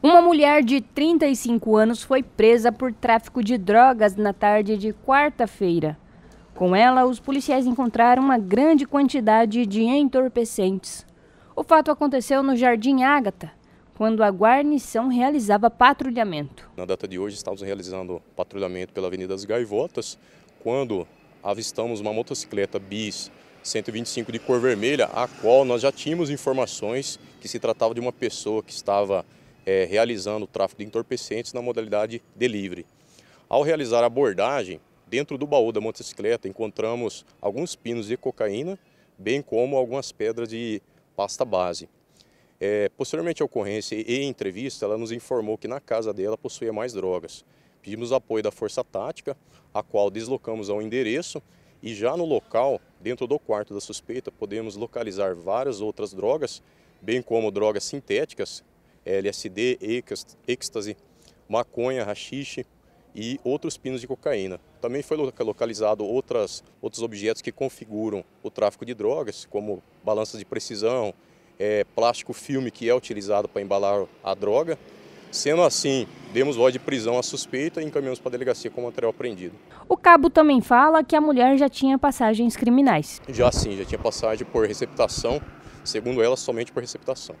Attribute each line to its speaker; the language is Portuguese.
Speaker 1: Uma mulher de 35 anos foi presa por tráfico de drogas na tarde de quarta-feira. Com ela, os policiais encontraram uma grande quantidade de entorpecentes. O fato aconteceu no Jardim Ágata, quando a guarnição realizava patrulhamento.
Speaker 2: Na data de hoje, estávamos realizando patrulhamento pela Avenida das Gaivotas, quando avistamos uma motocicleta bis 125 de cor vermelha, a qual nós já tínhamos informações que se tratava de uma pessoa que estava é, realizando o tráfico de entorpecentes na modalidade delivery. Ao realizar a abordagem, dentro do baú da motocicleta encontramos alguns pinos de cocaína, bem como algumas pedras de pasta base. É, posteriormente à ocorrência e entrevista, ela nos informou que na casa dela possuía mais drogas. Pedimos apoio da Força Tática, a qual deslocamos ao endereço e já no local, dentro do quarto da suspeita, podemos localizar várias outras drogas, bem como drogas sintéticas, LSD, êxtase, maconha, rachixe e outros pinos de cocaína. Também foi localizado outras, outros objetos que configuram o tráfico de drogas, como balanças de precisão, é, plástico filme que é utilizado para embalar a droga. Sendo assim, demos voz de prisão à suspeita e encaminhamos para a delegacia com o material apreendido.
Speaker 1: O cabo também fala que a mulher já tinha passagens criminais.
Speaker 2: Já sim, já tinha passagem por receptação, segundo ela, somente por receptação.